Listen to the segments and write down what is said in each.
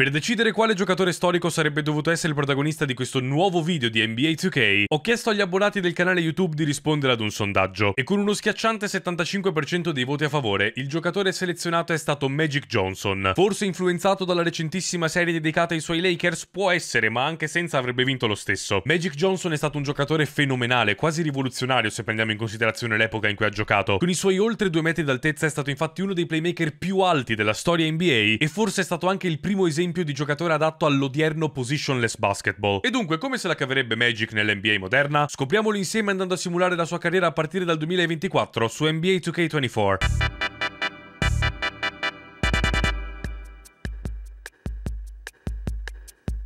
Per decidere quale giocatore storico sarebbe dovuto essere il protagonista di questo nuovo video di NBA 2K, ho chiesto agli abbonati del canale YouTube di rispondere ad un sondaggio e con uno schiacciante 75% dei voti a favore, il giocatore selezionato è stato Magic Johnson. Forse influenzato dalla recentissima serie dedicata ai suoi Lakers può essere, ma anche senza avrebbe vinto lo stesso. Magic Johnson è stato un giocatore fenomenale, quasi rivoluzionario se prendiamo in considerazione l'epoca in cui ha giocato. Con i suoi oltre 2 metri d'altezza è stato infatti uno dei playmaker più alti della storia NBA e forse è stato anche il primo esempio esempio di giocatore adatto all'odierno positionless basketball. E dunque, come se la caverebbe Magic nell'NBA moderna? Scopriamolo insieme andando a simulare la sua carriera a partire dal 2024 su NBA 2K24.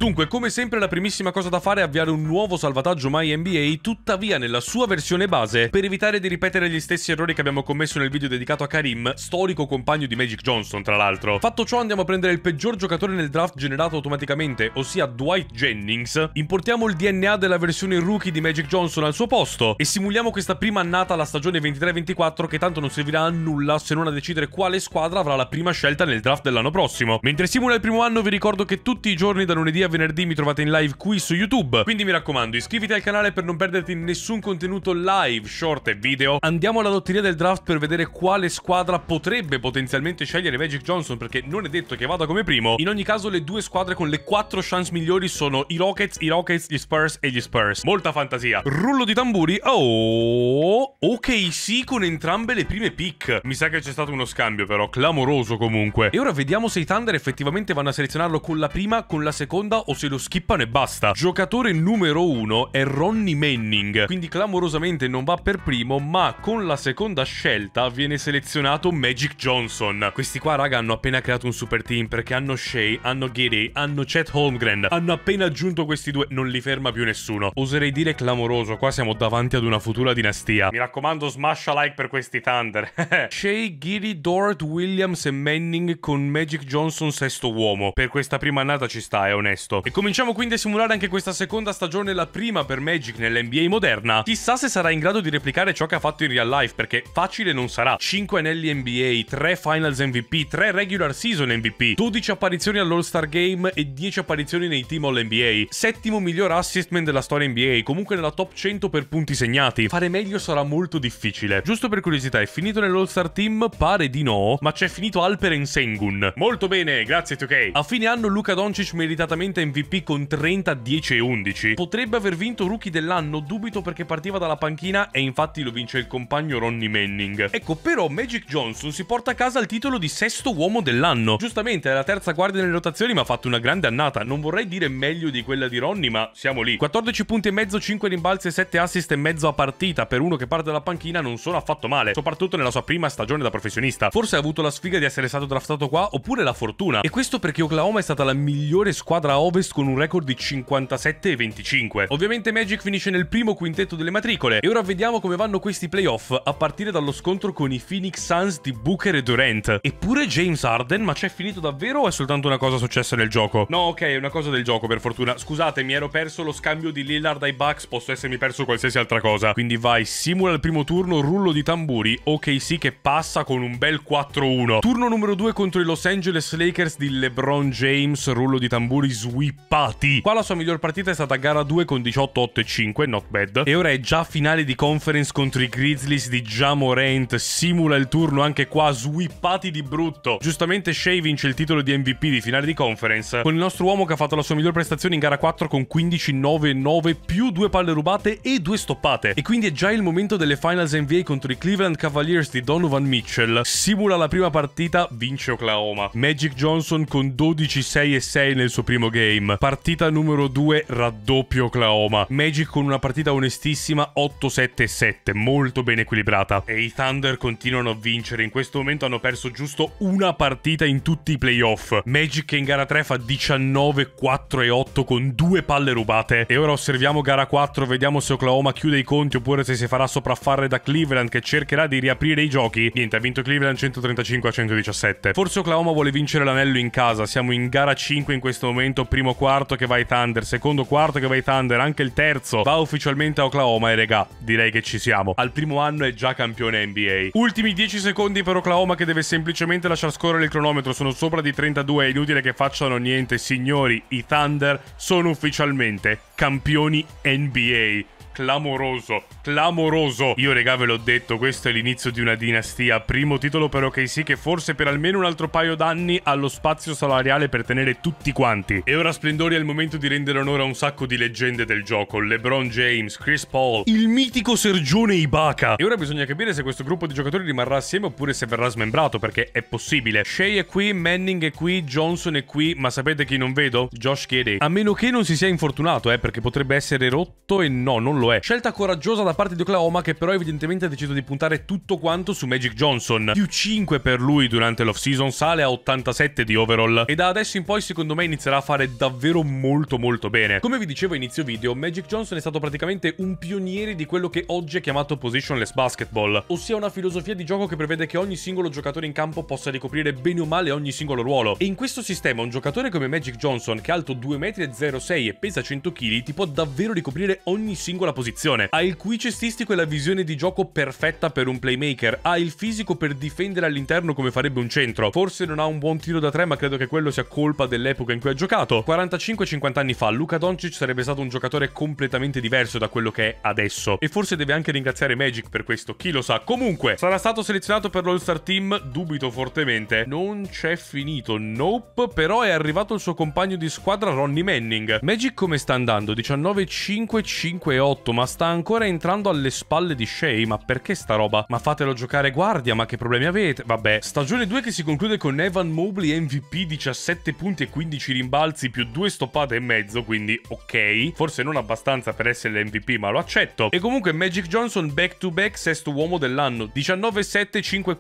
Dunque, come sempre la primissima cosa da fare è avviare un nuovo salvataggio My NBA, tuttavia nella sua versione base, per evitare di ripetere gli stessi errori che abbiamo commesso nel video dedicato a Karim, storico compagno di Magic Johnson tra l'altro. Fatto ciò andiamo a prendere il peggior giocatore nel draft generato automaticamente, ossia Dwight Jennings, importiamo il DNA della versione rookie di Magic Johnson al suo posto e simuliamo questa prima annata alla stagione 23-24 che tanto non servirà a nulla se non a decidere quale squadra avrà la prima scelta nel draft dell'anno prossimo. Mentre simula il primo anno vi ricordo che tutti i giorni da lunedì a venerdì mi trovate in live qui su YouTube. Quindi mi raccomando, iscriviti al canale per non perderti nessun contenuto live, short e video. Andiamo alla lotteria del draft per vedere quale squadra potrebbe potenzialmente scegliere Magic Johnson, perché non è detto che vada come primo. In ogni caso, le due squadre con le quattro chance migliori sono i Rockets, i Rockets, gli Spurs e gli Spurs. Molta fantasia. Rullo di tamburi. Oh, ok, sì, con entrambe le prime pick. Mi sa che c'è stato uno scambio, però, clamoroso comunque. E ora vediamo se i Thunder effettivamente vanno a selezionarlo con la prima, con la seconda o se lo skippano e basta. Giocatore numero uno è Ronnie Manning, quindi clamorosamente non va per primo, ma con la seconda scelta viene selezionato Magic Johnson. Questi qua, raga, hanno appena creato un super team perché hanno Shea, hanno Giddy, hanno Chet Holmgren, hanno appena aggiunto questi due, non li ferma più nessuno. Oserei dire clamoroso, qua siamo davanti ad una futura dinastia. Mi raccomando, smasha like per questi Thunder. Shea, Giddy, Dort, Williams e Manning con Magic Johnson sesto uomo. Per questa prima annata ci sta, è onesto presto. E cominciamo quindi a simulare anche questa seconda stagione, la prima per Magic nell'NBA moderna. Chissà se sarà in grado di replicare ciò che ha fatto in real life, perché facile non sarà. 5 anelli NBA, 3 Finals MVP, 3 regular season MVP, 12 apparizioni all'All-Star Game e 10 apparizioni nei team All-NBA, settimo miglior assist della storia NBA, comunque nella top 100 per punti segnati. Fare meglio sarà molto difficile. Giusto per curiosità, è finito nell'All-Star Team? Pare di no, ma c'è finito Alperen Sengun. Molto bene, grazie 2K. A fine anno Luca Doncic meritatamente vincente MVP con 30, 10 e 11. Potrebbe aver vinto rookie dell'anno, dubito perché partiva dalla panchina e infatti lo vince il compagno Ronnie Manning. Ecco, però Magic Johnson si porta a casa il titolo di sesto uomo dell'anno. Giustamente, è la terza guardia nelle rotazioni, ma ha fatto una grande annata. Non vorrei dire meglio di quella di Ronnie, ma siamo lì. 14 punti e mezzo, 5 rimbalzi e 7 assist e mezzo a partita per uno che parte dalla panchina non sono affatto male, soprattutto nella sua prima stagione da professionista. Forse ha avuto la sfiga di essere stato draftato qua oppure la fortuna. E questo perché Oklahoma è stata la migliore squadra a ovest con un record di 57,25. Ovviamente Magic finisce nel primo quintetto delle matricole e ora vediamo come vanno questi playoff a partire dallo scontro con i Phoenix Suns di Booker e Durant. Eppure James Harden, ma c'è finito davvero o è soltanto una cosa successa nel gioco? No, ok, è una cosa del gioco per fortuna. Scusate, mi ero perso lo scambio di Lillard ai Bucks, posso essermi perso qualsiasi altra cosa. Quindi vai, simula il primo turno, rullo di tamburi, ok sì che passa con un bel 4-1. Turno numero 2 contro i Los Angeles Lakers di LeBron James, rullo di tamburi, swing whippati. Qua la sua miglior partita è stata gara 2 con 18-8-5, not bad. E ora è già finale di conference contro i Grizzlies di Jamorant. Simula il turno anche qua, swippati di brutto. Giustamente Shea vince il titolo di MVP di finale di conference con il nostro uomo che ha fatto la sua miglior prestazione in gara 4 con 15-9-9 più due palle rubate e due stoppate. E quindi è già il momento delle finals NBA contro i Cleveland Cavaliers di Donovan Mitchell. Simula la prima partita, vince Oklahoma. Magic Johnson con 12-6 e 6 nel suo primo game game. Partita numero 2, raddoppio Oklahoma. Magic con una partita onestissima 8-7-7, molto ben equilibrata. E i Thunder continuano a vincere. In questo momento hanno perso giusto una partita in tutti i playoff. Magic che in gara 3 fa 19-4-8 con due palle rubate. E ora osserviamo gara 4, vediamo se Oklahoma chiude i conti oppure se si farà sopraffare da Cleveland che cercherà di riaprire i giochi. Niente, ha vinto Cleveland 135 117. Forse Oklahoma vuole vincere l'anello in casa, siamo in gara 5 in questo momento, primo quarto che va ai Thunder, secondo quarto che va ai Thunder, anche il terzo va ufficialmente a Oklahoma e regà, direi che ci siamo. Al primo anno è già campione NBA. Ultimi 10 secondi per Oklahoma che deve semplicemente lasciar scorrere il cronometro, sono sopra di 32, è inutile che facciano niente, signori, i Thunder sono ufficialmente campioni NBA clamoroso, clamoroso. Io regà ve l'ho detto, questo è l'inizio di una dinastia. Primo titolo per OKC che forse per almeno un altro paio d'anni ha lo spazio salariale per tenere tutti quanti. E ora Splendori è il momento di rendere onore a un sacco di leggende del gioco. LeBron James, Chris Paul, il mitico Sergione Ibaka. E ora bisogna capire se questo gruppo di giocatori rimarrà assieme oppure se verrà smembrato, perché è possibile. Shea è qui, Manning è qui, Johnson è qui, ma sapete chi non vedo? Josh Kede. A meno che non si sia infortunato, eh, perché potrebbe essere rotto e no, non lo lo è. Eh. Scelta coraggiosa da parte di Oklahoma che però evidentemente ha deciso di puntare tutto quanto su Magic Johnson. Più 5 per lui durante l'off-season, sale a 87 di overall e da adesso in poi secondo me inizierà a fare davvero molto molto bene. Come vi dicevo a inizio video, Magic Johnson è stato praticamente un pioniere di quello che oggi è chiamato positionless basketball, ossia una filosofia di gioco che prevede che ogni singolo giocatore in campo possa ricoprire bene o male ogni singolo ruolo. E in questo sistema un giocatore come Magic Johnson, che è alto 2,06 m e pesa 100 kg, ti può davvero ricoprire ogni singola posizione. Ha il qui cestistico e la visione di gioco perfetta per un playmaker. Ha il fisico per difendere all'interno come farebbe un centro. Forse non ha un buon tiro da tre, ma credo che quello sia colpa dell'epoca in cui ha giocato. 45-50 anni fa, Luca Doncic sarebbe stato un giocatore completamente diverso da quello che è adesso. E forse deve anche ringraziare Magic per questo, chi lo sa. Comunque, sarà stato selezionato per l'All-Star Team, dubito fortemente. Non c'è finito, nope, però è arrivato il suo compagno di squadra Ronnie Manning. Magic come sta andando? 19-5-5-8 tutto, ma sta ancora entrando alle spalle di Shay. Ma perché sta roba? Ma fatelo giocare guardia, ma che problemi avete? Vabbè, stagione 2 che si conclude con Evan Mobley MVP 17 punti e 15 rimbalzi più due stoppate e mezzo, quindi ok. Forse non abbastanza per essere l'MVP, ma lo accetto. E comunque Magic Johnson back to back sesto uomo dell'anno, 19-7,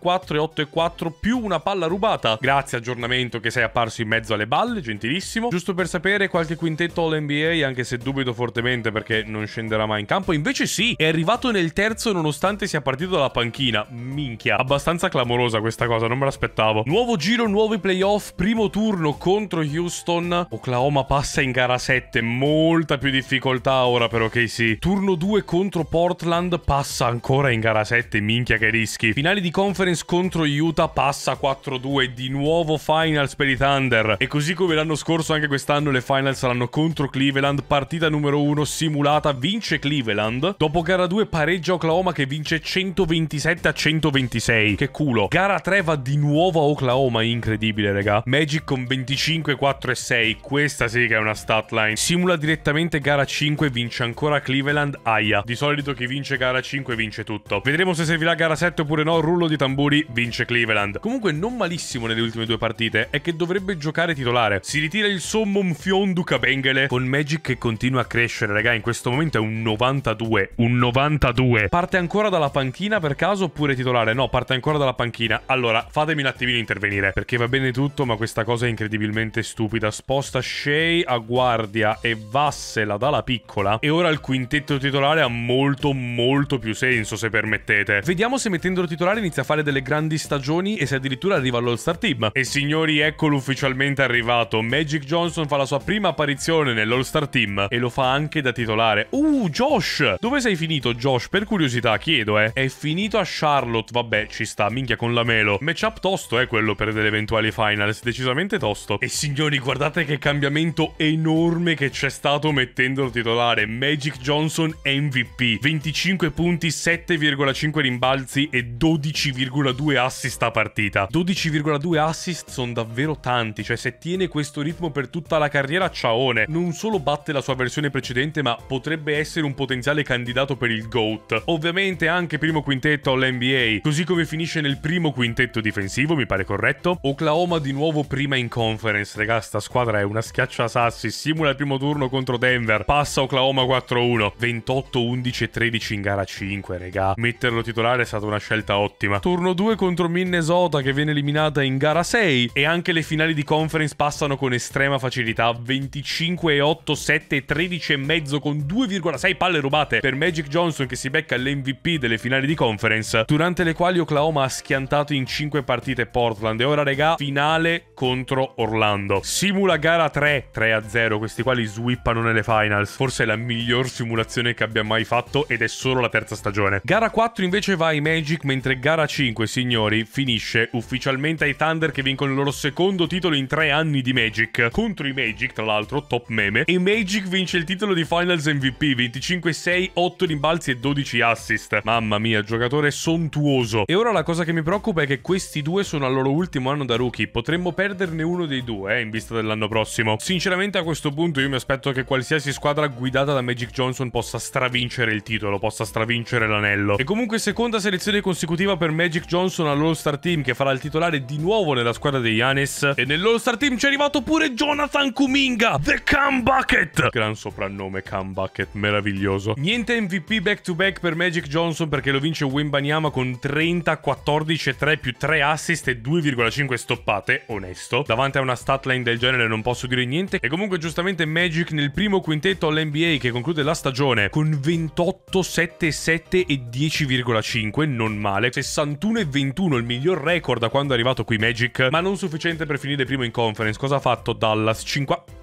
5-4 e 8-4 più una palla rubata. Grazie aggiornamento che sei apparso in mezzo alle balle, gentilissimo. Giusto per sapere qualche quintetto all'NBA, anche se dubito fortemente perché non scenderà mai ma in campo invece sì, è arrivato nel terzo nonostante sia partito dalla panchina. Minchia, abbastanza clamorosa questa cosa, non me l'aspettavo. Nuovo giro, nuovi playoff, primo turno contro Houston. Oklahoma passa in gara 7, molta più difficoltà ora per OKC. Turno 2 contro Portland, passa ancora in gara 7, minchia che rischi. Finali di conference contro Utah, passa 4-2, di nuovo finals per i Thunder. E così come l'anno scorso, anche quest'anno le finals saranno contro Cleveland, partita numero 1 simulata, vince Cleveland. Dopo gara 2 pareggia Oklahoma che vince 127 a 126. Che culo. Gara 3 va di nuovo a Oklahoma, incredibile raga. Magic con 25, 4 e 6. Questa sì che è una stat line. Simula direttamente gara 5 vince ancora Cleveland, aia. Di solito chi vince gara 5 vince tutto. Vedremo se servirà gara 7 oppure no, rullo di tamburi vince Cleveland. Comunque non malissimo nelle ultime due partite è che dovrebbe giocare titolare. Si ritira il sommum Fiondu Kabengele con Magic che continua a crescere, raga, in questo momento è un 92, un 92. Parte ancora dalla panchina per caso oppure titolare? No, parte ancora dalla panchina. Allora, fatemi un attimino intervenire, perché va bene tutto, ma questa cosa è incredibilmente stupida. Sposta Shea a guardia e Vassela dalla piccola. E ora il quintetto titolare ha molto, molto più senso, se permettete. Vediamo se mettendolo titolare inizia a fare delle grandi stagioni e se addirittura arriva all'All Star Team. E signori, eccolo ufficialmente arrivato. Magic Johnson fa la sua prima apparizione nell'All Star Team e lo fa anche da titolare. Uh, Josh! Dove sei finito, Josh? Per curiosità, chiedo, eh. È finito a Charlotte. Vabbè, ci sta, minchia con la Melo. Matchup tosto, eh, quello per delle eventuali finals. Decisamente tosto. E signori, guardate che cambiamento enorme che c'è stato mettendo il titolare. Magic Johnson MVP. 25 punti, 7,5 rimbalzi e 12,2 assist a partita. 12,2 assist sono davvero tanti. Cioè, se tiene questo ritmo per tutta la carriera, ciaone. Non solo batte la sua versione precedente, ma potrebbe essere essere un potenziale candidato per il GOAT. Ovviamente anche primo quintetto all'NBA, così come finisce nel primo quintetto difensivo, mi pare corretto. Oklahoma di nuovo prima in conference, raga, sta squadra è una schiaccia sassi, simula il primo turno contro Denver, passa Oklahoma 4-1, 28, 11 13 in gara 5, raga. Metterlo titolare è stata una scelta ottima. Turno 2 contro Minnesota che viene eliminata in gara 6 e anche le finali di conference passano con estrema facilità, 25 8, 7 13 e mezzo con 2,6 6 palle rubate per Magic Johnson che si becca l'MVP delle finali di conference, durante le quali Oklahoma ha schiantato in 5 partite Portland e ora regà finale contro Orlando. Simula gara 3, 3-0, questi quali li swippano nelle finals. Forse è la miglior simulazione che abbia mai fatto ed è solo la terza stagione. Gara 4 invece va ai Magic mentre gara 5, signori, finisce ufficialmente ai Thunder che vincono il loro secondo titolo in 3 anni di Magic. Contro i Magic, tra l'altro, top meme. E Magic vince il titolo di Finals MVP, 25 5, 6, 8 rimbalzi e 12 assist. Mamma mia, giocatore sontuoso. E ora la cosa che mi preoccupa è che questi due sono al loro ultimo anno da rookie. Potremmo perderne uno dei due, eh, in vista dell'anno prossimo. Sinceramente a questo punto io mi aspetto che qualsiasi squadra guidata da Magic Johnson possa stravincere il titolo, possa stravincere l'anello. E comunque seconda selezione consecutiva per Magic Johnson all'All Star Team che farà il titolare di nuovo nella squadra di Giannis. E nell'All Star Team c'è arrivato pure Jonathan Kuminga, The Cam Bucket. Gran soprannome Cam Bucket, meraviglioso meraviglioso. Niente MVP back to back per Magic Johnson perché lo vince Wembanyama con 30, 14, 3 più 3 assist e 2,5 stoppate, onesto. Davanti a una stat line del genere non posso dire niente. E comunque giustamente Magic nel primo quintetto all'NBA che conclude la stagione con 28, 7, 7 e 10,5, non male. 61 21, il miglior record da quando è arrivato qui Magic, ma non sufficiente per finire primo in conference. Cosa ha fatto Dallas? 5...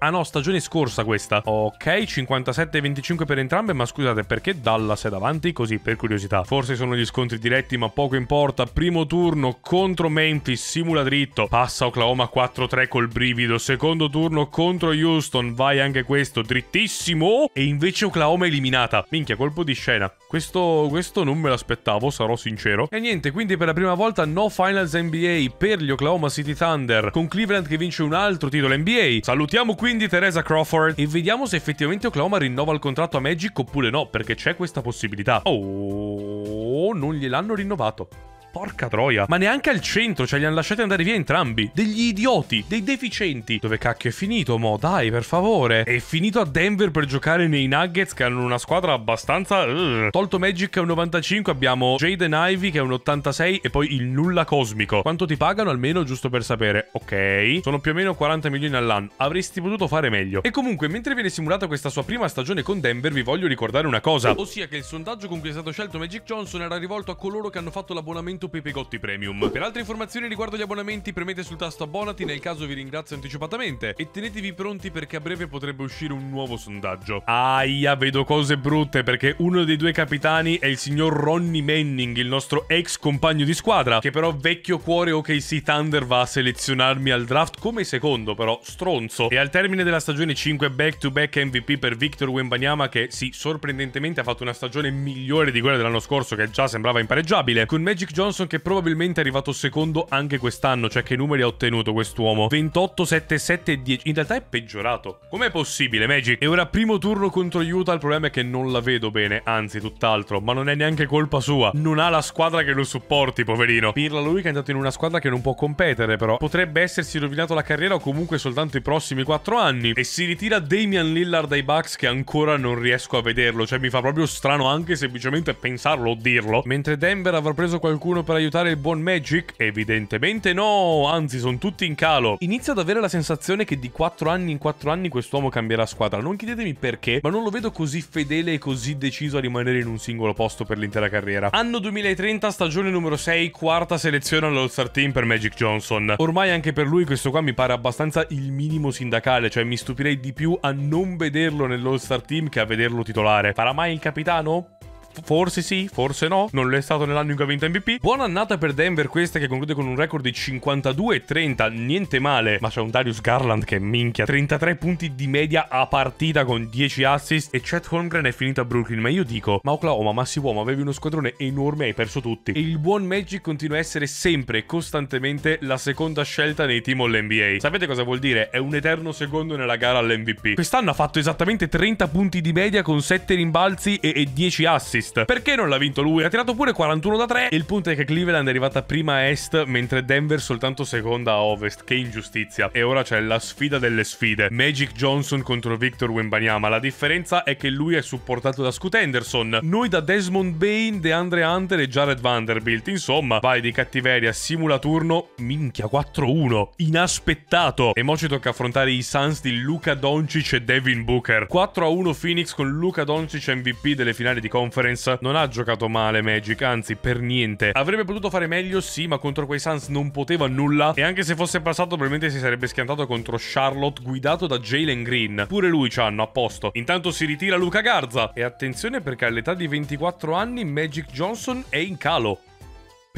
Ah no, stagione scorsa questa. Ok, 57-25 per entrambe, ma scusate, perché Dallas è davanti? Così, per curiosità. Forse sono gli scontri diretti, ma poco importa. Primo turno contro Memphis, simula dritto. Passa Oklahoma 4-3 col brivido. Secondo turno contro Houston, vai anche questo, drittissimo. E invece Oklahoma eliminata. Minchia, colpo di scena. Questo, questo, non me l'aspettavo, sarò sincero. E niente, quindi per la prima volta no Finals NBA per gli Oklahoma City Thunder, con Cleveland che vince un altro titolo NBA. Salutiamo quindi Teresa Crawford e vediamo se effettivamente Oklahoma rinnova il contratto a Magic oppure no, perché c'è questa possibilità. Oh, non gliel'hanno rinnovato. Porca troia. Ma neanche al centro, cioè li hanno lasciati andare via entrambi. Degli idioti, dei deficienti. Dove cacchio è finito, mo? Dai, per favore. È finito a Denver per giocare nei Nuggets che hanno una squadra abbastanza... Uh. Tolto Magic che è un 95, abbiamo Jaden Ivy che è un 86 e poi il nulla cosmico. Quanto ti pagano almeno, giusto per sapere? Ok. Sono più o meno 40 milioni all'anno. Avresti potuto fare meglio. E comunque, mentre viene simulata questa sua prima stagione con Denver, vi voglio ricordare una cosa. Ossia che il sondaggio con cui è stato scelto Magic Johnson era rivolto a coloro che hanno fatto l'abbonamento abbonamento Pepegotti Premium. Per altre informazioni riguardo gli abbonamenti premete sul tasto abbonati nel caso vi ringrazio anticipatamente e tenetevi pronti perché a breve potrebbe uscire un nuovo sondaggio. Aia, vedo cose brutte perché uno dei due capitani è il signor Ronnie Manning, il nostro ex compagno di squadra, che però vecchio cuore OKC Thunder va a selezionarmi al draft come secondo, però stronzo. E al termine della stagione 5 back-to-back -back MVP per Victor Wembanyama che sì, sorprendentemente ha fatto una stagione migliore di quella dell'anno scorso che già sembrava impareggiabile, con Magic Johnson Johnson che probabilmente è arrivato secondo anche quest'anno, cioè che numeri ha ottenuto quest'uomo? 28, 7, 7, 10. In realtà è peggiorato. Com'è possibile, Magic? E ora primo turno contro Utah, il problema è che non la vedo bene, anzi tutt'altro, ma non è neanche colpa sua. Non ha la squadra che lo supporti, poverino. Pirla lui che è andato in una squadra che non può competere, però. Potrebbe essersi rovinato la carriera o comunque soltanto i prossimi 4 anni. E si ritira Damian Lillard dai Bucks che ancora non riesco a vederlo, cioè mi fa proprio strano anche semplicemente pensarlo o dirlo. Mentre Denver avrà preso qualcuno servono per aiutare il buon Magic? Evidentemente no, anzi sono tutti in calo. Inizio ad avere la sensazione che di 4 anni in 4 anni quest'uomo cambierà squadra, non chiedetemi perché, ma non lo vedo così fedele e così deciso a rimanere in un singolo posto per l'intera carriera. Anno 2030, stagione numero 6, quarta selezione all'All-Star Team per Magic Johnson. Ormai anche per lui questo qua mi pare abbastanza il minimo sindacale, cioè mi stupirei di più a non vederlo nell'All-Star Team che a vederlo titolare. Farà mai il capitano? forse sì, forse no, non lo è stato nell'anno in cui ha vinto MVP. Buona annata per Denver questa che conclude con un record di 52-30, niente male, ma c'è un Darius Garland che minchia, 33 punti di media a partita con 10 assist e Chet Holmgren è finito a Brooklyn, ma io dico, ma Oklahoma, ma si uomo, avevi uno squadrone enorme e hai perso tutti. E il buon Magic continua a essere sempre e costantemente la seconda scelta nei team all'NBA. Sapete cosa vuol dire? È un eterno secondo nella gara all'MVP. Quest'anno ha fatto esattamente 30 punti di media con 7 rimbalzi e, e 10 assist est. Perché non l'ha vinto lui? Ha tirato pure 41 da 3. Il punto è che Cleveland è arrivata prima a est, mentre Denver soltanto seconda a ovest. Che ingiustizia. E ora c'è la sfida delle sfide. Magic Johnson contro Victor Wembanyama. La differenza è che lui è supportato da Scoot Henderson. Noi da Desmond Bain, DeAndre Hunter e Jared Vanderbilt. Insomma, vai di cattiveria, simula turno. Minchia, 4-1. Inaspettato. E mo ci tocca affrontare i Suns di Luca Doncic e Devin Booker. 4-1 Phoenix con Luca Doncic MVP delle finali di conference Suns non ha giocato male Magic, anzi per niente. Avrebbe potuto fare meglio, sì, ma contro quei Suns non poteva nulla e anche se fosse passato probabilmente si sarebbe schiantato contro Charlotte guidato da Jalen Green. Pure lui ci hanno a posto. Intanto si ritira Luca Garza e attenzione perché all'età di 24 anni Magic Johnson è in calo.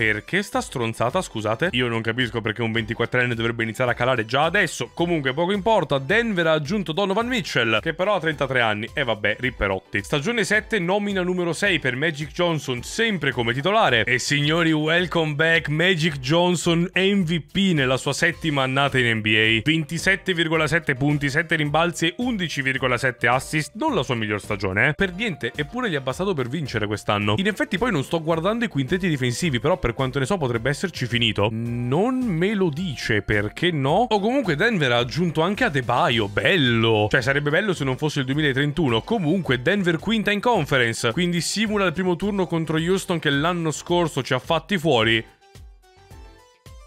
Perché sta stronzata, scusate? Io non capisco perché un 24enne dovrebbe iniziare a calare già adesso. Comunque, poco importa, Denver ha aggiunto Donovan Mitchell, che però ha 33 anni. E vabbè, Ripperotti. Stagione 7, nomina numero 6 per Magic Johnson, sempre come titolare. E signori, welcome back Magic Johnson MVP nella sua settima annata in NBA. 27,7 punti, 7 rimbalzi e 11,7 assist. Non la sua miglior stagione, eh? Per niente, eppure gli è bastato per vincere quest'anno. In effetti poi non sto guardando i quintetti difensivi, però per per quanto ne so potrebbe esserci finito. Non me lo dice perché no. O comunque Denver ha aggiunto anche Adebayo, bello. Cioè sarebbe bello se non fosse il 2031. Comunque Denver quinta in conference, quindi simula il primo turno contro Houston che l'anno scorso ci ha fatti fuori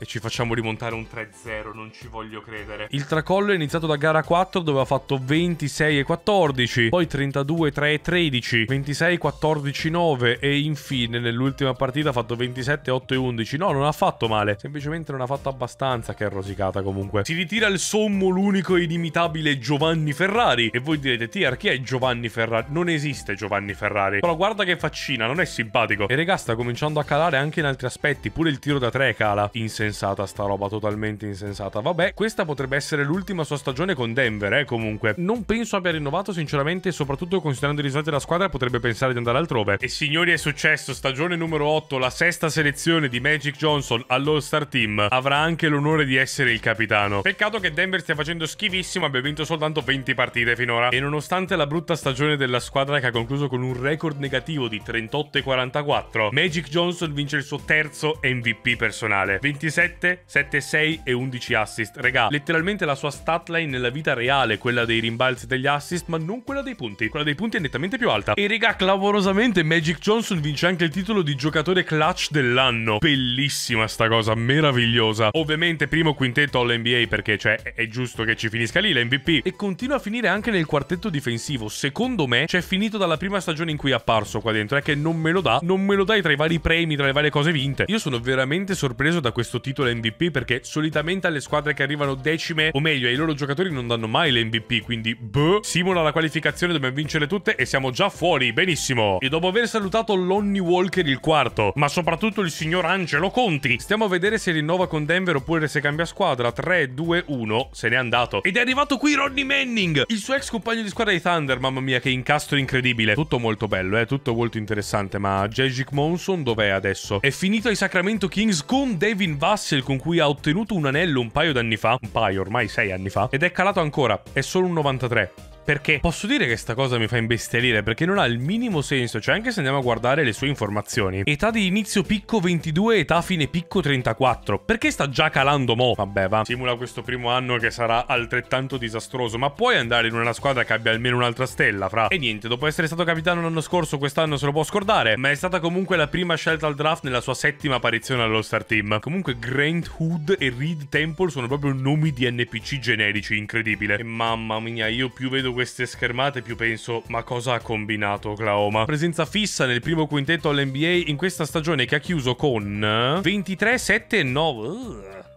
e ci facciamo rimontare un 3-0, non ci voglio credere. Il tracollo è iniziato da gara 4 dove ha fatto 26 14, poi 32 3 e 13, 26 14 9 e infine nell'ultima partita ha fatto 27 8 11. No, non ha fatto male, semplicemente non ha fatto abbastanza che è rosicata comunque. Si ritira il sommo l'unico e inimitabile Giovanni Ferrari e voi direte "Tier, chi è Giovanni Ferrari? Non esiste Giovanni Ferrari". Però guarda che faccina, non è simpatico. E regà sta cominciando a calare anche in altri aspetti, pure il tiro da 3 cala in senso insensata sta roba, totalmente insensata. Vabbè, questa potrebbe essere l'ultima sua stagione con Denver, eh, comunque. Non penso abbia rinnovato, sinceramente, soprattutto considerando i risultati della squadra, potrebbe pensare di andare altrove. E signori, è successo, stagione numero 8, la sesta selezione di Magic Johnson all'All-Star Team, avrà anche l'onore di essere il capitano. Peccato che Denver stia facendo schivissimo, abbia vinto soltanto 20 partite finora. E nonostante la brutta stagione della squadra che ha concluso con un record negativo di 38 e 44, Magic Johnson vince il suo terzo MVP personale. 26 7, 7, 6 e 11 assist. Regà, letteralmente la sua stat line nella vita reale, quella dei rimbalzi degli assist, ma non quella dei punti. Quella dei punti è nettamente più alta. E regà, clamorosamente Magic Johnson vince anche il titolo di giocatore clutch dell'anno. Bellissima sta cosa, meravigliosa. Ovviamente primo quintetto all'NBA perché cioè è giusto che ci finisca lì l'MVP e continua a finire anche nel quartetto difensivo. Secondo me c'è finito dalla prima stagione in cui è apparso qua dentro, è eh, che non me lo dà, non me lo dai tra i vari premi, tra le varie cose vinte. Io sono veramente sorpreso da questo titolo titolo MVP perché solitamente alle squadre che arrivano decime, o meglio ai loro giocatori non danno mai l'MVP, quindi boh, simula la qualificazione, dobbiamo vincere tutte e siamo già fuori, benissimo. E dopo aver salutato Lonnie Walker il quarto, ma soprattutto il signor Angelo Conti, stiamo a vedere se rinnova con Denver oppure se cambia squadra. 3, 2, 1, se n'è andato. Ed è arrivato qui Ronnie Manning, il suo ex compagno di squadra di Thunder, mamma mia che incastro incredibile. Tutto molto bello, eh, tutto molto interessante, ma Jagic Monson dov'è adesso? È finito ai Sacramento Kings con Devin Vassar Russell con cui ha ottenuto un anello un paio d'anni fa, un paio ormai sei anni fa, ed è calato ancora, è solo un 93. Perché posso dire che sta cosa mi fa imbestialire perché non ha il minimo senso, cioè anche se andiamo a guardare le sue informazioni. Età di inizio picco 22, età fine picco 34. Perché sta già calando mo? Vabbè va, simula questo primo anno che sarà altrettanto disastroso, ma puoi andare in una squadra che abbia almeno un'altra stella, fra. E niente, dopo essere stato capitano l'anno scorso, quest'anno se lo può scordare, ma è stata comunque la prima scelta al draft nella sua settima apparizione all'All-Star Team. Comunque Grant Hood e Reed Temple sono proprio nomi di NPC generici, incredibile. E mamma mia, io più vedo queste schermate più penso ma cosa ha combinato Oklahoma? Presenza fissa nel primo quintetto all'NBA in questa stagione che ha chiuso con 23, 7 9.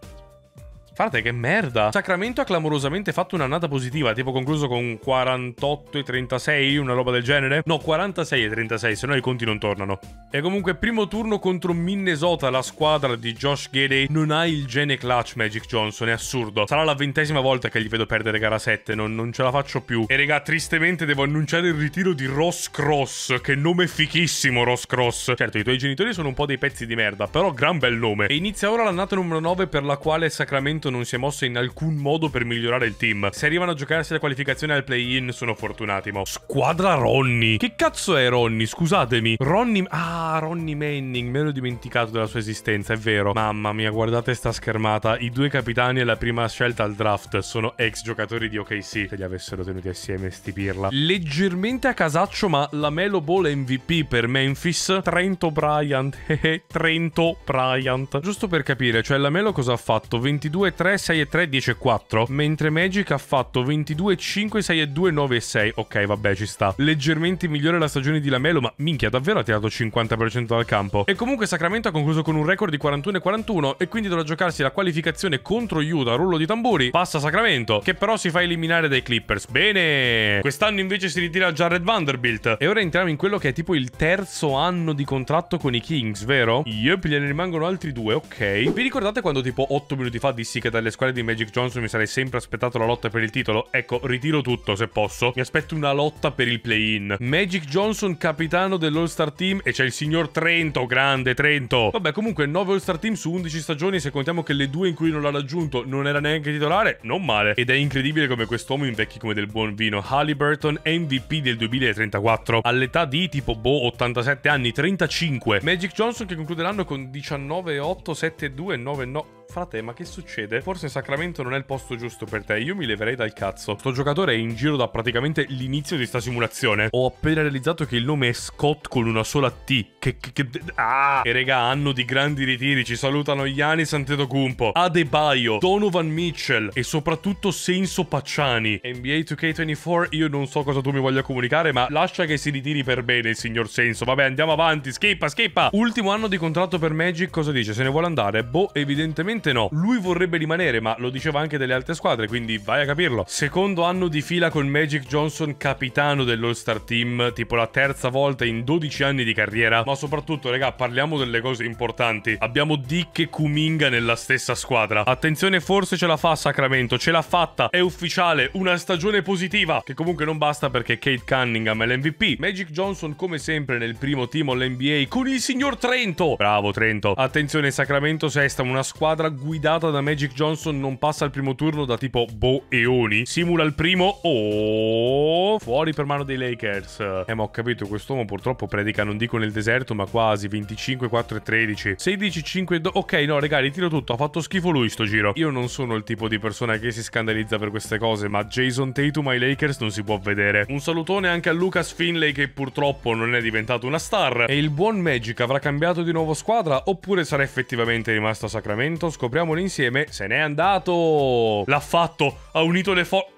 Frate, che merda. Sacramento ha clamorosamente fatto un'annata positiva, tipo concluso con 48 e 36, una roba del genere. No, 46 e 36, se no i conti non tornano. E comunque, primo turno contro Minnesota, la squadra di Josh Gidey non ha il gene clutch Magic Johnson, è assurdo. Sarà la ventesima volta che gli vedo perdere gara 7, non, non ce la faccio più. E regà, tristemente devo annunciare il ritiro di Ross Cross, che nome fichissimo Ross Cross. Certo, i tuoi genitori sono un po' dei pezzi di merda, però gran bel nome. E inizia ora l'annata numero 9 per la quale Sacramento momento non si è mossa in alcun modo per migliorare il team. Se arrivano a giocarsi la qualificazione al play-in sono fortunati, mo. Squadra Ronnie. Che cazzo è Ronnie? Scusatemi. Ronnie... Ah, Ronnie Manning. Me l'ho dimenticato della sua esistenza, è vero. Mamma mia, guardate sta schermata. I due capitani e la prima scelta al draft sono ex giocatori di OKC. Se li avessero tenuti assieme, sti pirla. Leggermente a casaccio, ma la Melo Ball MVP per Memphis. Trento Bryant. Trento Bryant. Giusto per capire, cioè la Melo cosa ha fatto? 22 3, 6 e 3, 10 e 4. Mentre Magic ha fatto 22, 5, 6 e 2, 9 e 6. Ok, vabbè, ci sta. Leggermente migliore la stagione di Lamelo, ma minchia, davvero ha tirato 50% dal campo. E comunque Sacramento ha concluso con un record di 41 e 41 e quindi dovrà giocarsi la qualificazione contro Utah, rullo di tamburi. Passa Sacramento, che però si fa eliminare dai Clippers. Bene! Quest'anno invece si ritira già Red Vanderbilt. E ora entriamo in quello che è tipo il terzo anno di contratto con i Kings, vero? Yep, gliene rimangono altri due, ok. Vi ricordate quando tipo 8 minuti fa dissi che che dalle squadre di Magic Johnson mi sarei sempre aspettato la lotta per il titolo. Ecco, ritiro tutto se posso. Mi aspetto una lotta per il play-in. Magic Johnson, capitano dell'All-Star Team, e c'è il signor Trento, grande Trento. Vabbè, comunque 9 All-Star Team su 11 stagioni, se contiamo che le due in cui non l'ha raggiunto non era neanche titolare, non male. Ed è incredibile come quest'uomo invecchi come del buon vino. Halliburton, MVP del 2034, all'età di tipo boh 87 anni, 35. Magic Johnson che concluderanno con 19, 8, 7, 2, 9, 9 frate, ma che succede? Forse Sacramento non è il posto giusto per te. Io mi leverei dal cazzo. Sto giocatore è in giro da praticamente l'inizio di sta simulazione. Ho appena realizzato che il nome è Scott con una sola T che, che, che ah! E raga, hanno di grandi ritiri. Ci salutano Giannis Antetokounmpo, Adebayo, Donovan Mitchell e soprattutto Senso Pacciani. NBA 2K24, io non so cosa tu mi voglia comunicare, ma lascia che si ritiri per bene il signor Senso. Vabbè, andiamo avanti. Schippa, schippa. Ultimo anno di contratto per Magic, cosa dice? Se ne vuole andare? Boh, evidentemente no. Lui vorrebbe rimanere, ma lo diceva anche delle altre squadre, quindi vai a capirlo. Secondo anno di fila con Magic Johnson, capitano dell'All-Star Team, tipo la terza volta in 12 anni di carriera. Ma soprattutto, raga, parliamo delle cose importanti. Abbiamo Dick e Kuminga nella stessa squadra. Attenzione, forse ce la fa Sacramento. Ce l'ha fatta. È ufficiale. Una stagione positiva. Che comunque non basta perché Kate Cunningham è l'MVP. Magic Johnson, come sempre, nel primo team all'NBA con il signor Trento. Bravo, Trento. Attenzione, Sacramento sesta. Una squadra guidata da Magic Johnson non passa al primo turno da tipo Bo Eoni. Simula il primo. Oh, fuori per mano dei Lakers. Eh, ma ho capito, quest'uomo purtroppo predica non dico nel deserto Roberto, ma quasi. 25, 4 e 13. 16, 5 2. Ok, no, ragazzi, tiro tutto. Ha fatto schifo lui sto giro. Io non sono il tipo di persona che si scandalizza per queste cose, ma Jason Tatum ai Lakers non si può vedere. Un salutone anche a Lucas Finlay che purtroppo non è diventato una star. E il buon Magic avrà cambiato di nuovo squadra oppure sarà effettivamente rimasto a Sacramento? Scopriamolo insieme. Se n'è andato! L'ha fatto! Ha unito le forze...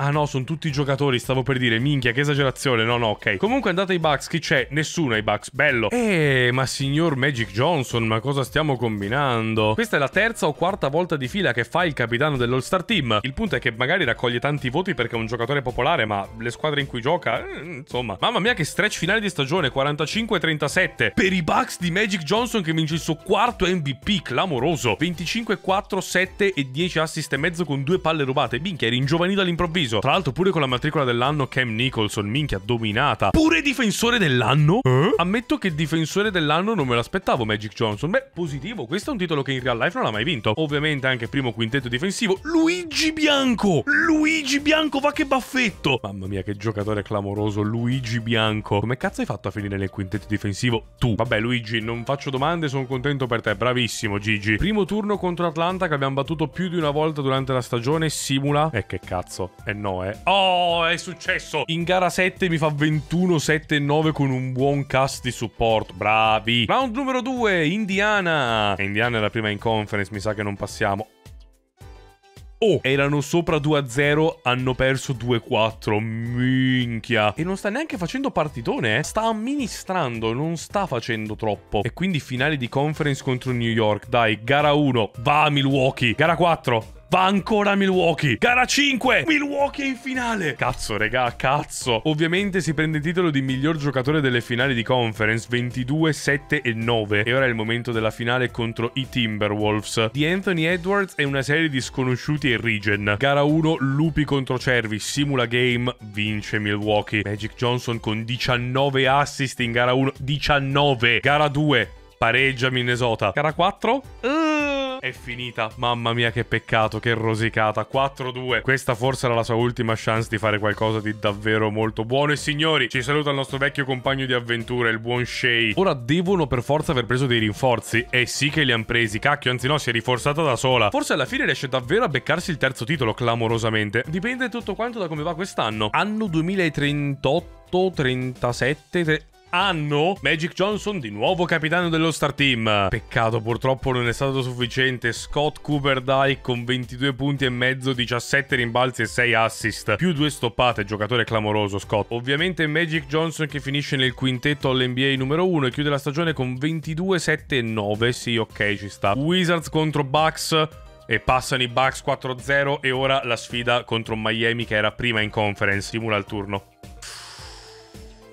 Ah no, sono tutti i giocatori, stavo per dire, minchia, che esagerazione, no no, ok. Comunque andate ai Bucks, chi c'è? Nessuno ai Bucks, bello. Eh, ma signor Magic Johnson, ma cosa stiamo combinando? Questa è la terza o quarta volta di fila che fa il capitano dell'All Star Team. Il punto è che magari raccoglie tanti voti perché è un giocatore popolare, ma le squadre in cui gioca, eh, insomma. Mamma mia che stretch finale di stagione, 45-37. Per i Bucks di Magic Johnson che vince il suo quarto MVP, clamoroso. 25-4, 7 e 10 assist e mezzo con due palle rubate. Minchia, era ingiovanito all'improvviso preciso. Tra l'altro pure con la matricola dell'anno Cam Nicholson, minchia, dominata. Pure difensore dell'anno? Eh? Ammetto che difensore dell'anno non me l'aspettavo Magic Johnson. Beh, positivo, questo è un titolo che in real life non ha mai vinto. Ovviamente anche primo quintetto difensivo. Luigi Bianco! Luigi Bianco, va che baffetto! Mamma mia, che giocatore clamoroso, Luigi Bianco. Come cazzo hai fatto a finire nel quintetto difensivo? Tu. Vabbè, Luigi, non faccio domande, sono contento per te. Bravissimo, Gigi. Primo turno contro Atlanta che abbiamo battuto più di una volta durante la stagione. Simula. E eh, che cazzo. è no, eh. Oh, è successo! In gara 7 mi fa 21, 7 e 9 con un buon cast di supporto. Bravi! Round numero 2, Indiana. Indiana è la prima in conference, mi sa che non passiamo. Oh, erano sopra 2-0, hanno perso 2-4, minchia. E non sta neanche facendo partitone, eh. Sta amministrando, non sta facendo troppo. E quindi finale di conference contro New York, dai, gara 1, va Milwaukee. Gara 4, Va ancora Milwaukee. Gara 5. Milwaukee in finale. Cazzo, regà, cazzo. Ovviamente si prende il titolo di miglior giocatore delle finali di conference 22, 7 e 9. E ora è il momento della finale contro i Timberwolves. Di Anthony Edwards è una serie di sconosciuti e regen. Gara 1, lupi contro cervi. Simula game, vince Milwaukee. Magic Johnson con 19 assist in gara 1. 19. Gara 2, pareggia Minnesota. Gara 4, uh. È finita. Mamma mia, che peccato, che rosicata. 4-2. Questa forse era la sua ultima chance di fare qualcosa di davvero molto buono. E signori, ci saluta il nostro vecchio compagno di avventura, il buon Shay. Ora devono per forza aver preso dei rinforzi. E eh sì che li hanno presi, cacchio. Anzi no, si è rinforzata da sola. Forse alla fine riesce davvero a beccarsi il terzo titolo, clamorosamente. Dipende tutto quanto da come va quest'anno. Anno 2038, 37... 30 hanno Magic Johnson di nuovo capitano dello star team. Peccato purtroppo non è stato sufficiente. Scott Cooper Dyke con 22 punti e mezzo, 17 rimbalzi e 6 assist. Più due stoppate, giocatore clamoroso Scott. Ovviamente Magic Johnson che finisce nel quintetto all'NBA numero 1 e chiude la stagione con 22, 7 e 9. Sì, ok, ci sta. Wizards contro Bucks e passano i Bucks 4-0 e ora la sfida contro Miami che era prima in conference. Simula il turno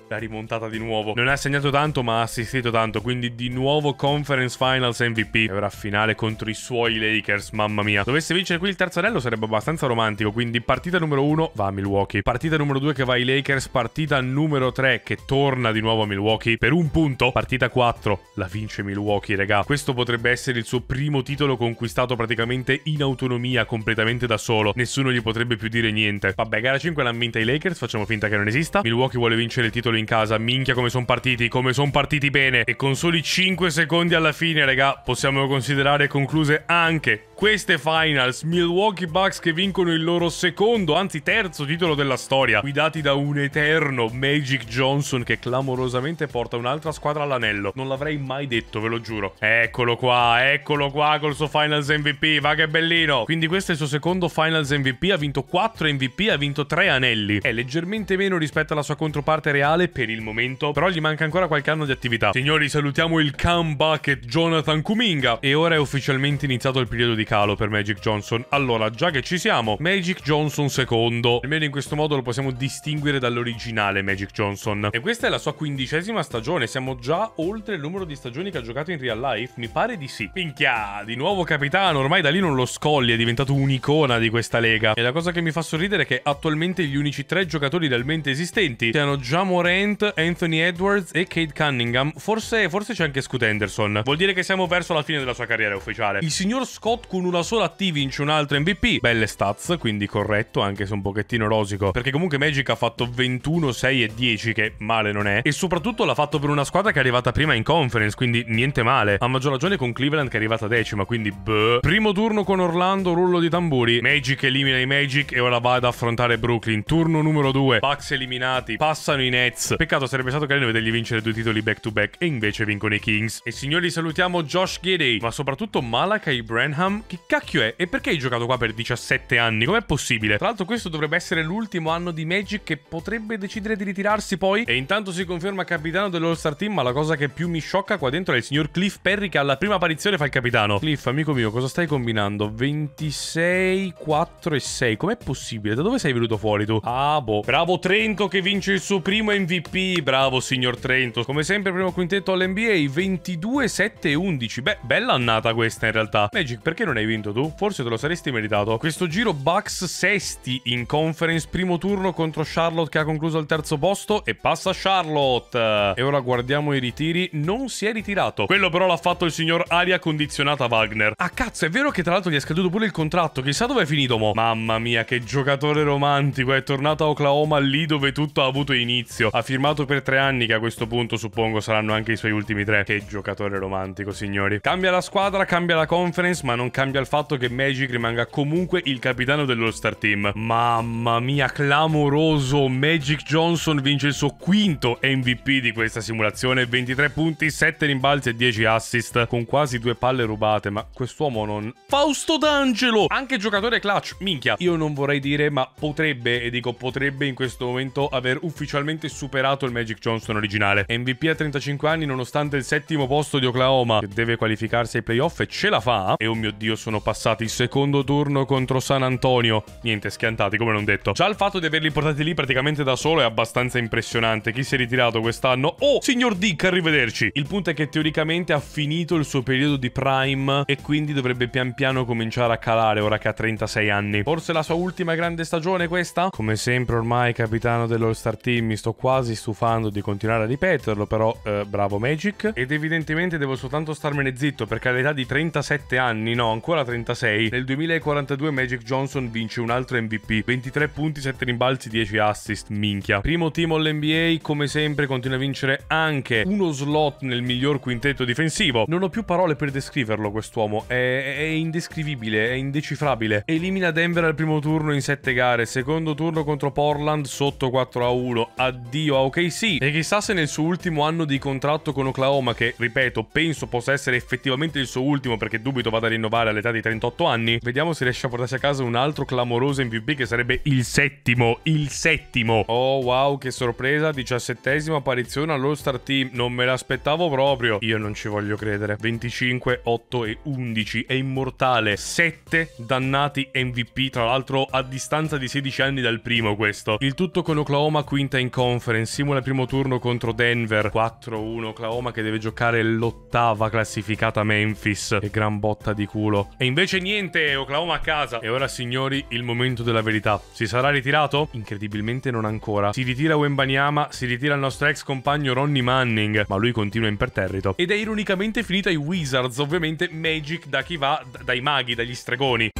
la rimontata di nuovo. Non ha segnato tanto, ma ha assistito tanto. Quindi di nuovo Conference Finals MVP. E Avrà finale contro i suoi Lakers, mamma mia. Dovesse vincere qui il terzo anello sarebbe abbastanza romantico. Quindi partita numero uno va a Milwaukee. Partita numero due che va ai Lakers. Partita numero tre che torna di nuovo a Milwaukee per un punto. Partita 4 la vince Milwaukee, regà. Questo potrebbe essere il suo primo titolo conquistato praticamente in autonomia, completamente da solo. Nessuno gli potrebbe più dire niente. Vabbè, gara 5 l'ha vinta i Lakers, facciamo finta che non esista. Milwaukee vuole vincere il titolo solo in casa. Minchia come sono partiti, come sono partiti bene. E con soli 5 secondi alla fine, raga, possiamo considerare concluse anche queste finals. Milwaukee Bucks che vincono il loro secondo, anzi terzo titolo della storia, guidati da un eterno Magic Johnson che clamorosamente porta un'altra squadra all'anello. Non l'avrei mai detto, ve lo giuro. Eccolo qua, eccolo qua col suo finals MVP, va che bellino. Quindi questo è il suo secondo finals MVP, ha vinto 4 MVP, ha vinto 3 anelli. È leggermente meno rispetto alla sua controparte reale, male per il momento, però gli manca ancora qualche anno di attività. Signori, salutiamo il comeback Jonathan Kuminga e ora è ufficialmente iniziato il periodo di calo per Magic Johnson. Allora, già che ci siamo, Magic Johnson secondo. Almeno in questo modo lo possiamo distinguere dall'originale Magic Johnson. E questa è la sua quindicesima stagione, siamo già oltre il numero di stagioni che ha giocato in real life? Mi pare di sì. Minchia, di nuovo capitano, ormai da lì non lo scolli, è diventato un'icona di questa lega. E la cosa che mi fa sorridere è che attualmente gli unici tre giocatori realmente esistenti siano già Moreno Trent, Anthony Edwards e Cade Cunningham. Forse, forse c'è anche Scoot Anderson. Vuol dire che siamo verso la fine della sua carriera ufficiale. Il signor Scott con una sola T vince un altro MVP. Belle stats, quindi corretto, anche se un pochettino rosico. Perché comunque Magic ha fatto 21, 6 e 10, che male non è. E soprattutto l'ha fatto per una squadra che è arrivata prima in conference, quindi niente male. A maggior ragione con Cleveland che è arrivata decima, quindi beh. Primo turno con Orlando, rullo di tamburi. Magic elimina i Magic e ora va ad affrontare Brooklyn. Turno numero 2, Bucks eliminati, passano i Nets. Nets. Peccato, sarebbe stato carino vedergli vincere due titoli back to back e invece vincono i Kings. E signori, salutiamo Josh Giddy, ma soprattutto Malachi Branham. Che cacchio è? E perché hai giocato qua per 17 anni? Com'è possibile? Tra l'altro questo dovrebbe essere l'ultimo anno di Magic che potrebbe decidere di ritirarsi poi. E intanto si conferma capitano dell'All-Star Team, ma la cosa che più mi sciocca qua dentro è il signor Cliff Perry che alla prima apparizione fa il capitano. Cliff, amico mio, cosa stai combinando? 26, 4 e 6. Com'è possibile? Da dove sei venuto fuori tu? Ah, boh. Bravo Trento che vince il suo primo MVP MVP, bravo signor Trento. Come sempre primo quintetto all'NBA, 22, 7 11. Beh, bella annata questa in realtà. Magic, perché non hai vinto tu? Forse te lo saresti meritato. Questo giro Bucks sesti in conference, primo turno contro Charlotte che ha concluso al terzo posto e passa Charlotte. E ora guardiamo i ritiri. Non si è ritirato. Quello però l'ha fatto il signor aria condizionata Wagner. Ah cazzo, è vero che tra l'altro gli è scaduto pure il contratto. Chissà dove è finito mo. Mamma mia, che giocatore romantico. È tornato a Oklahoma lì dove tutto ha avuto inizio. Ha firmato per tre anni, che a questo punto suppongo saranno anche i suoi ultimi tre. Che giocatore romantico, signori. Cambia la squadra, cambia la conference, ma non cambia il fatto che Magic rimanga comunque il capitano dell'All-Star Team. Mamma mia, clamoroso. Magic Johnson vince il suo quinto MVP di questa simulazione. 23 punti, 7 rimbalzi e 10 assist, con quasi due palle rubate, ma quest'uomo non... Fausto D'Angelo! Anche giocatore clutch, minchia. Io non vorrei dire, ma potrebbe, e dico potrebbe in questo momento aver ufficialmente superato superato il Magic Johnson originale. MVP a 35 anni nonostante il settimo posto di Oklahoma che deve qualificarsi ai playoff e ce la fa. E oh mio dio sono passati il secondo turno contro San Antonio. Niente schiantati come non detto. Già il fatto di averli portati lì praticamente da solo è abbastanza impressionante. Chi si è ritirato quest'anno? Oh signor Dick arrivederci. Il punto è che teoricamente ha finito il suo periodo di prime e quindi dovrebbe pian piano cominciare a calare ora che ha 36 anni. Forse la sua ultima grande stagione questa? Come sempre ormai capitano dell'All Star Team mi sto quasi quasi stufando di continuare a ripeterlo, però eh, bravo Magic. Ed evidentemente devo soltanto starmene zitto perché all'età di 37 anni, no, ancora 36, nel 2042 Magic Johnson vince un altro MVP, 23 punti, 7 rimbalzi, 10 assist, minchia. Primo team all'NBA, come sempre, continua a vincere anche uno slot nel miglior quintetto difensivo. Non ho più parole per descriverlo quest'uomo, è, è indescrivibile, è indecifrabile. Elimina Denver al primo turno in 7 gare, secondo turno contro Portland sotto 4 a 1, addio rinvio a OKC e chissà se nel suo ultimo anno di contratto con Oklahoma, che ripeto penso possa essere effettivamente il suo ultimo perché dubito vada a rinnovare all'età di 38 anni, vediamo se riesce a portarsi a casa un altro clamoroso MVP che sarebbe il settimo, il settimo. Oh wow che sorpresa, diciassettesima apparizione all'All-Star Team, non me l'aspettavo proprio, io non ci voglio credere, 25, 8 e 11, è immortale, 7 dannati MVP, tra l'altro a distanza di 16 anni dal primo questo. Il tutto con Oklahoma quinta in conference Oklahoma in simula primo turno contro Denver 4-1 Oklahoma che deve giocare l'ottava classificata Memphis che gran botta di culo e invece niente Oklahoma a casa e ora signori il momento della verità si sarà ritirato? incredibilmente non ancora si ritira Wembanyama si ritira il nostro ex compagno Ronnie Manning ma lui continua imperterrito ed è ironicamente finito ai Wizards ovviamente Magic da chi va dai maghi dagli stregoni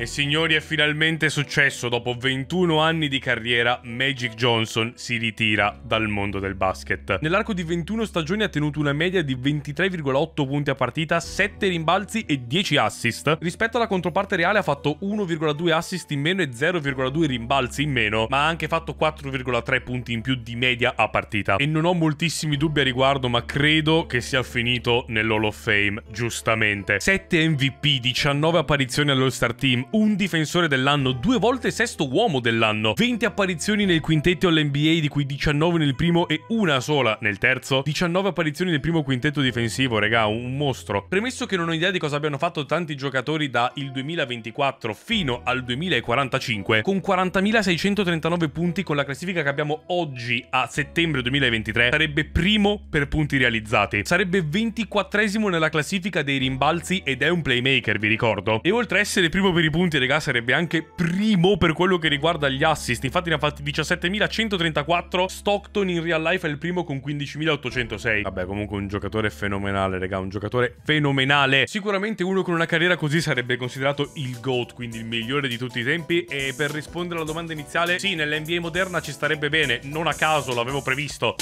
E signori è finalmente successo, dopo 21 anni di carriera Magic Johnson si ritira dal mondo del basket. Nell'arco di 21 stagioni ha tenuto una media di 23,8 punti a partita, 7 rimbalzi e 10 assist. Rispetto alla controparte reale ha fatto 1,2 assist in meno e 0,2 rimbalzi in meno, ma ha anche fatto 4,3 punti in più di media a partita. E non ho moltissimi dubbi a riguardo, ma credo che sia finito nell'Hall of Fame, giustamente. 7 MVP, 19 apparizioni all'All Star Team, un difensore dell'anno, due volte sesto uomo dell'anno, 20 apparizioni nel quintetto all'NBA di cui 19 nel primo e una sola nel terzo, 19 apparizioni nel primo quintetto difensivo, regà, un mostro. Premesso che non ho idea di cosa abbiano fatto tanti giocatori da il 2024 fino al 2045, con 40.639 punti con la classifica che abbiamo oggi a settembre 2023, sarebbe primo per punti realizzati, sarebbe 24esimo nella classifica dei rimbalzi ed è un playmaker, vi ricordo, e oltre a essere primo per i punti punti, raga, sarebbe anche primo per quello che riguarda gli assist. Infatti ne ha fatti 17.134. Stockton in real life è il primo con 15.806. Vabbè, comunque un giocatore fenomenale, raga, un giocatore fenomenale. Sicuramente uno con una carriera così sarebbe considerato il GOAT, quindi il migliore di tutti i tempi. E per rispondere alla domanda iniziale, sì, nell'NBA moderna ci starebbe bene. Non a caso, l'avevo previsto.